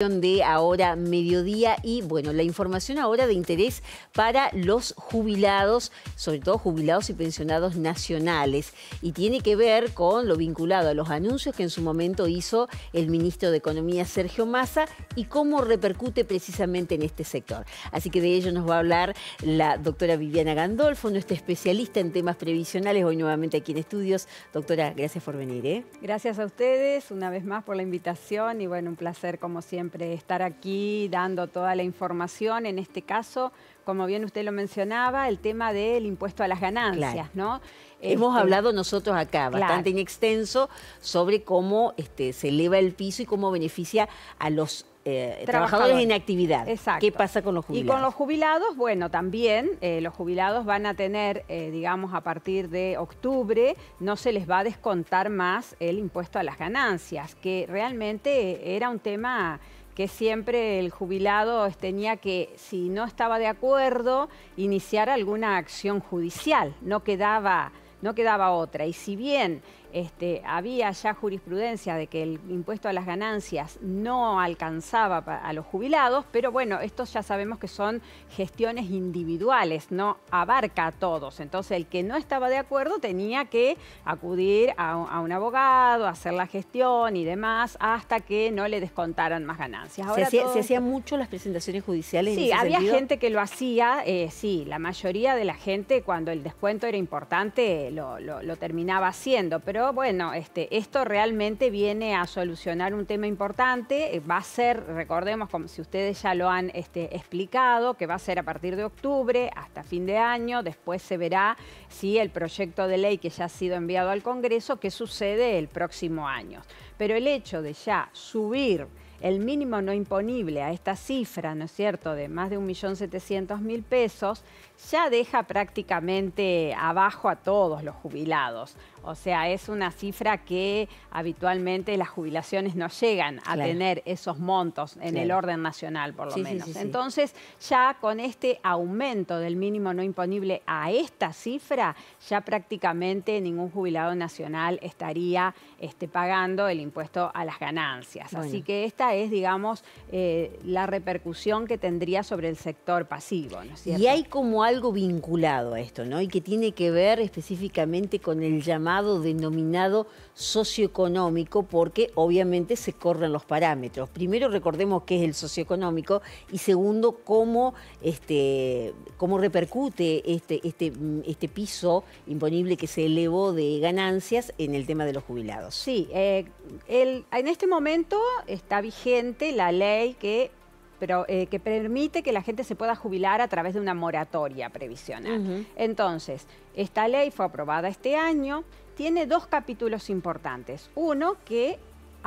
de ahora mediodía y bueno, la información ahora de interés para los jubilados, sobre todo jubilados y pensionados nacionales y tiene que ver con lo vinculado a los anuncios que en su momento hizo el ministro de Economía Sergio Massa y cómo repercute precisamente en este sector. Así que de ello nos va a hablar la doctora Viviana Gandolfo, nuestra especialista en temas previsionales, hoy nuevamente aquí en Estudios. Doctora, gracias por venir. ¿eh? Gracias a ustedes una vez más por la invitación y bueno, un placer como siempre estar aquí dando toda la información. En este caso, como bien usted lo mencionaba, el tema del impuesto a las ganancias, ¿no? Hemos este, hablado nosotros acá bastante en extenso sobre cómo este, se eleva el piso y cómo beneficia a los eh, trabajadores en actividad. ¿Qué pasa con los jubilados? Y con los jubilados, bueno, también eh, los jubilados van a tener, eh, digamos, a partir de octubre, no se les va a descontar más el impuesto a las ganancias, que realmente era un tema que siempre el jubilado tenía que, si no estaba de acuerdo, iniciar alguna acción judicial, no quedaba no quedaba otra. Y si bien este, había ya jurisprudencia de que el impuesto a las ganancias no alcanzaba a los jubilados, pero bueno, estos ya sabemos que son gestiones individuales, no abarca a todos. Entonces el que no estaba de acuerdo tenía que acudir a, un abogado, hacer la gestión y demás, hasta que no le descontaran más ganancias. se, hacían mucho las presentaciones judiciales. Sí, había gente que lo hacía, eh, sí, la mayoría de la gente cuando el descuento era importante eh, lo, terminaba haciendo. Pero bueno, este, esto realmente viene a solucionar un tema importante. Eh, va a ser, recordemos, como si ustedes ya lo han este, explicado, que va a ser a partir de octubre hasta fin de año. Después se verá si el proyecto de ley que ya ha sido enviado al Congreso, qué sucede el próximo año. Pero el hecho de ya subir el mínimo no imponible a esta cifra, ¿no es cierto?, de más de 1.700.000 pesos, ya deja prácticamente abajo a todos los jubilados. O sea, es una cifra que habitualmente las jubilaciones no llegan a tener esos montos en el orden nacional, por lo menos. Entonces, ya con este aumento del mínimo no imponible a esta cifra, ya prácticamente ningún jubilado nacional estaría este, pagando el impuesto a las ganancias. Así que esta es, digamos, eh, la repercusión que tendría sobre el sector pasivo. y hay como algo vinculado a esto, ¿no? Y que tiene que ver específicamente con el llamado denominado socioeconómico, porque obviamente se corren los parámetros. Primero recordemos qué es el socioeconómico y segundo, cómo, este, cómo repercute este, este, mm, este piso imponible que se elevó de ganancias en el tema de los jubilados. Sí, eh, el, en este momento está vigente la ley que pero eh, que permite que la gente se pueda jubilar a través de una moratoria previsional. Entonces, esta ley fue aprobada este año, tiene dos capítulos importantes. Uno que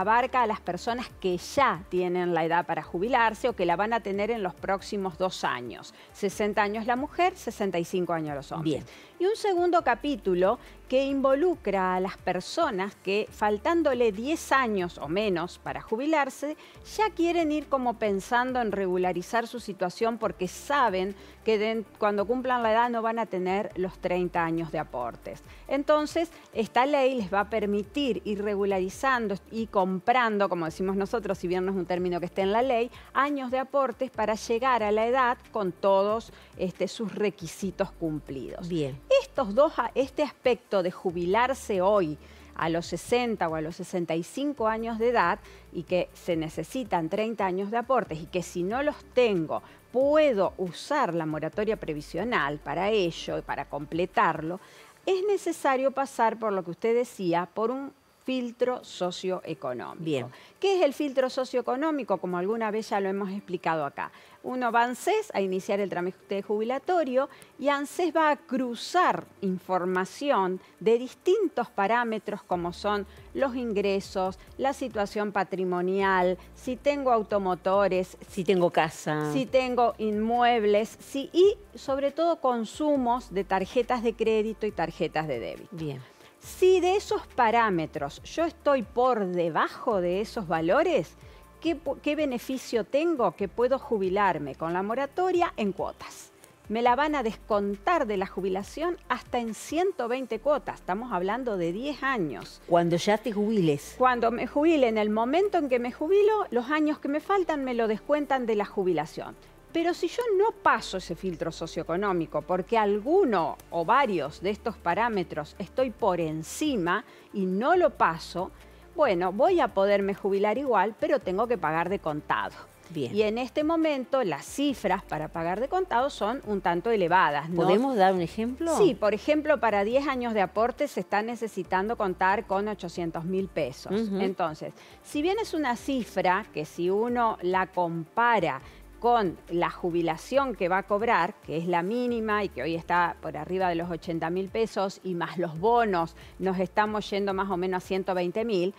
abarca a las personas que ya tienen la edad para jubilarse o que la van a tener en los próximos dos años. 60 años la mujer, 65 años los hombres. Bien. Y un segundo capítulo que involucra a las personas que, faltándole 10 años o menos para jubilarse, ya quieren ir como pensando en regularizar su situación porque saben que cuando cumplan la edad no van a tener los 30 años de aportes. Entonces, esta ley les va a permitir ir regularizando y con comprando, como decimos nosotros, si bien no es un término que esté en la ley, años de aportes para llegar a la edad con todos este, sus requisitos cumplidos. Bien. Estos dos, este aspecto de jubilarse hoy, a los 60 o a los 65 años de edad y que se necesitan 30 años de aportes y que si no los tengo puedo usar la moratoria previsional para ello y para completarlo, es necesario pasar por lo que usted decía, por un filtro socioeconómico. Bien. ¿Qué es el filtro socioeconómico? Como alguna vez ya lo hemos explicado acá. Uno va a ANSES a iniciar el trámite jubilatorio y ANSES va a cruzar información de distintos parámetros como son los ingresos, la situación patrimonial, si tengo automotores, si tengo casa, si tengo inmuebles y sobre todo consumos de tarjetas de crédito y tarjetas de débito. Bien. Si de esos parámetros yo estoy por debajo de esos valores, ¿qué, beneficio tengo que puedo jubilarme con la moratoria en cuotas? me la van a descontar de la jubilación hasta en 120 cuotas. Estamos hablando de 10 años. Cuando ya te jubiles. Cuando me jubile, en el momento en que me jubilo, los años que me faltan me lo descuentan de la jubilación. Pero si yo no paso ese filtro socioeconómico porque alguno o varios de estos parámetros estoy por encima y no lo paso, bueno, voy a poderme jubilar igual, pero tengo que pagar de contado. Bien. Y en este momento las cifras para pagar de contado son un tanto elevadas. ¿Podemos dar un ejemplo? Sí, por ejemplo, para 10 años de aporte se está necesitando contar con 800 mil pesos. Entonces, si bien es una cifra que si uno la compara con la jubilación que va a cobrar, que es la mínima y que hoy está por arriba de los 80 mil pesos, y más los bonos, nos estamos yendo más o menos a 120 mil,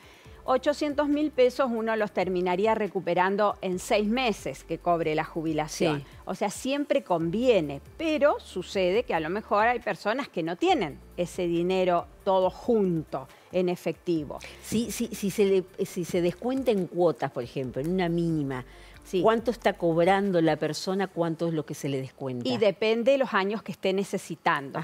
800 mil pesos uno los terminaría recuperando en seis meses que cobre la jubilación. O sea, siempre conviene, pero sucede que a lo mejor hay personas que no tienen ese dinero todo junto en efectivo. Sí, sí, si, se si se descuenta en cuotas, por ejemplo, en una mínima, ¿Cuánto está cobrando la persona? ¿Cuánto es lo que se le descuenta? Y depende de los años que esté necesitando.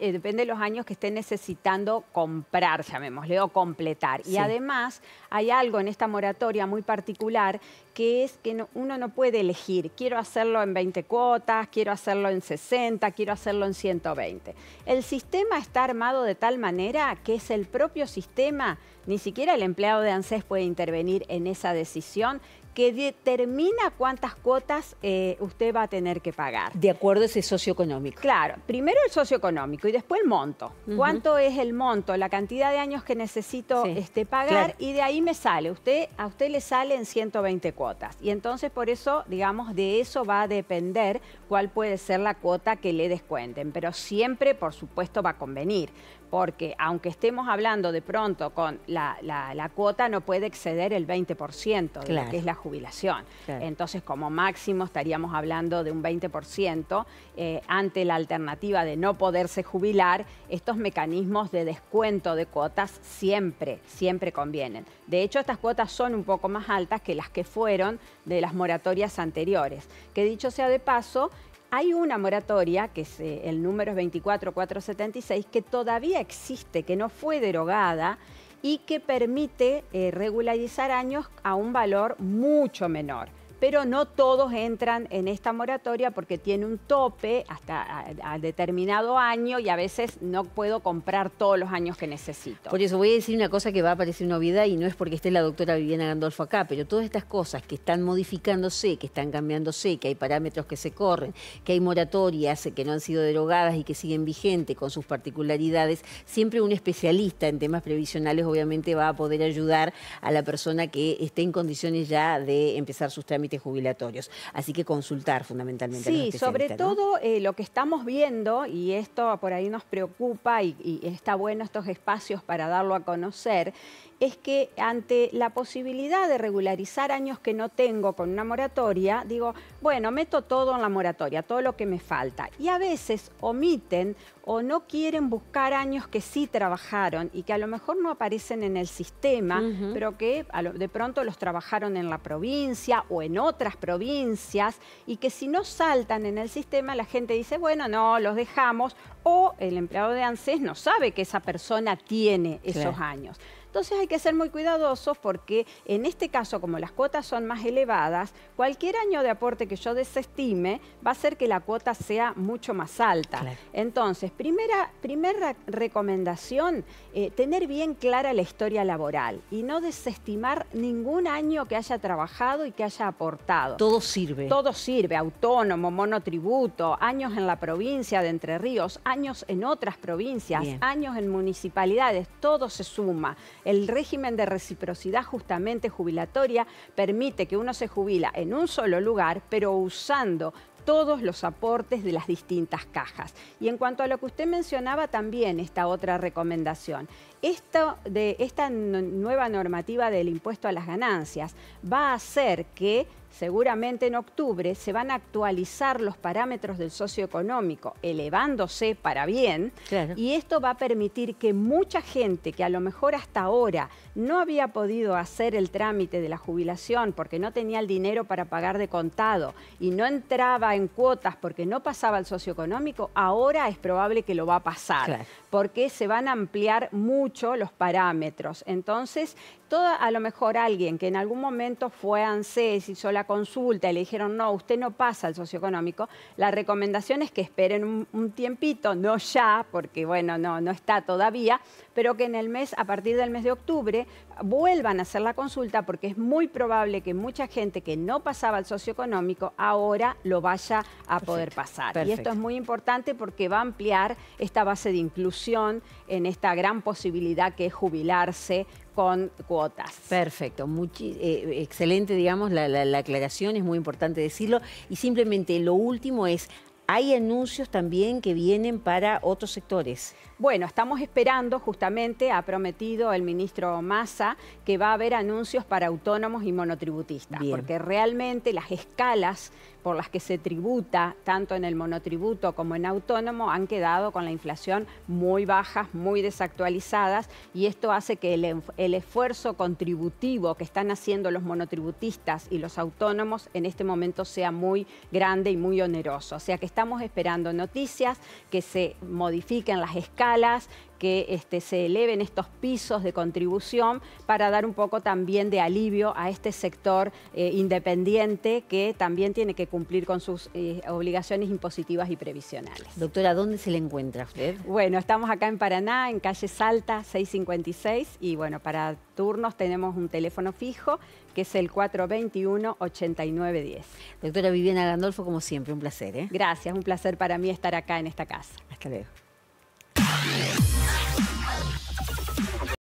Eh, depende de los años que esté necesitando comprar, llamémosle, o completar. Y además hay algo en esta moratoria muy particular que es que uno no puede elegir, quiero hacerlo en 20 cuotas, quiero hacerlo en 60, quiero hacerlo en 120. El sistema está armado de tal manera que es el propio sistema, ni siquiera el empleado de ANSES puede intervenir en esa decisión, que determina cuántas cuotas eh, usted va a tener que pagar. De acuerdo a ese socioeconómico. Claro, primero el socioeconómico y después el monto. ¿Cuánto es el monto? La cantidad de años que necesito este, pagar y de ahí me sale. Usted, a usted le salen 120 cuotas. Y entonces por eso, digamos, de eso va a depender cuál puede ser la cuota que le descuenten. Pero siempre, por supuesto, va a convenir porque aunque estemos hablando de pronto con la, cuota no puede exceder el 20% de lo que es la jubilación. Entonces, como máximo estaríamos hablando de un 20% eh, ante la alternativa de no poderse jubilar, estos mecanismos de descuento de cuotas siempre, siempre convienen. De hecho, estas cuotas son un poco más altas que las que fueron de las moratorias anteriores, que dicho sea de paso, hay una moratoria, que es eh, el número 24476, que todavía existe, que no fue derogada y que permite eh, regularizar años a un valor mucho menor pero no todos entran en esta moratoria porque tiene un tope hasta a, determinado año y a veces no puedo comprar todos los años que necesito. Por eso voy a decir una cosa que va a parecer novedad y no es porque esté la doctora Viviana Gandolfo acá, pero todas estas cosas que están modificándose, que están cambiándose, que hay parámetros que se corren, que hay moratorias que no han sido derogadas y que siguen vigentes con sus particularidades, siempre un especialista en temas previsionales obviamente va a poder ayudar a la persona que esté en condiciones ya de empezar sus trámites jubilatorios. Así que consultar fundamentalmente. Sí, sobre todo eh, lo que estamos viendo, y esto por ahí nos preocupa y, y está bueno estos espacios para darlo a conocer, es que ante la posibilidad de regularizar años que no tengo con una moratoria, digo, bueno, meto todo en la moratoria, todo lo que me falta. Y a veces omiten o no quieren buscar años que sí trabajaron y que a lo mejor no aparecen en el sistema, pero que de pronto los trabajaron en la provincia o en otras provincias y que si no saltan en el sistema la gente dice, bueno, no, los dejamos o el empleado de ANSES no sabe que esa persona tiene esos años. Entonces hay que ser muy cuidadosos porque en este caso, como las cuotas son más elevadas, cualquier año de aporte que yo desestime va a hacer que la cuota sea mucho más alta. Entonces, primera, primera recomendación, eh, tener bien clara la historia laboral y no desestimar ningún año que haya trabajado y que haya aportado. Todo sirve. Todo sirve, autónomo, monotributo, años en la provincia de Entre Ríos, años en otras provincias, años en municipalidades, todo se suma. El régimen de reciprocidad justamente jubilatoria permite que uno se jubila en un solo lugar, pero usando todos los aportes de las distintas cajas. Y en cuanto a lo que usted mencionaba, también esta otra recomendación. Esto de esta nueva normativa del impuesto a las ganancias va a hacer que seguramente en octubre se van a actualizar los parámetros del socioeconómico, elevándose para bien, y esto va a permitir que mucha gente que a lo mejor hasta ahora no había podido hacer el trámite de la jubilación porque no tenía el dinero para pagar de contado y no entraba en cuotas porque no pasaba el socioeconómico, ahora es probable que lo va a pasar, porque se van a ampliar mucho los parámetros. Entonces, a lo mejor alguien que en algún momento fue a ANSES, hizo la consulta y le dijeron, no, usted no pasa al socioeconómico, la recomendación es que esperen un, tiempito, no ya, porque bueno, no, no está todavía, pero que en el mes, a partir del mes de octubre, vuelvan a hacer la consulta porque es muy probable que mucha gente que no pasaba al socioeconómico ahora lo vaya a poder pasar. Y esto es muy importante porque va a ampliar esta base de inclusión en esta gran posibilidad que es jubilarse con cuotas. Perfecto, eh, eh, excelente, digamos, la, la, aclaración, es muy importante decirlo. Y simplemente lo último es, hay anuncios también que vienen para otros sectores. Bueno, estamos esperando justamente, ha prometido el ministro Massa, que va a haber anuncios para autónomos y monotributistas, porque realmente las escalas por las que se tributa, tanto en el monotributo como en autónomo, han quedado con la inflación muy bajas, muy desactualizadas, y esto hace que el, el esfuerzo contributivo que están haciendo los monotributistas y los autónomos en este momento sea muy grande y muy oneroso. O sea que estamos esperando noticias, que se modifiquen las escalas, que este, se eleven estos pisos de contribución para dar un poco también de alivio a este sector eh, independiente que también tiene que cumplir con sus eh, obligaciones impositivas y previsionales. Doctora, ¿dónde se le encuentra usted? Bueno, estamos acá en Paraná, en calle Salta 656 y bueno, para turnos tenemos un teléfono fijo que es el 421-8910. Doctora Viviana Gandolfo, como siempre, un placer. ¿eh? Gracias, un placer para mí estar acá en esta casa. Hasta luego.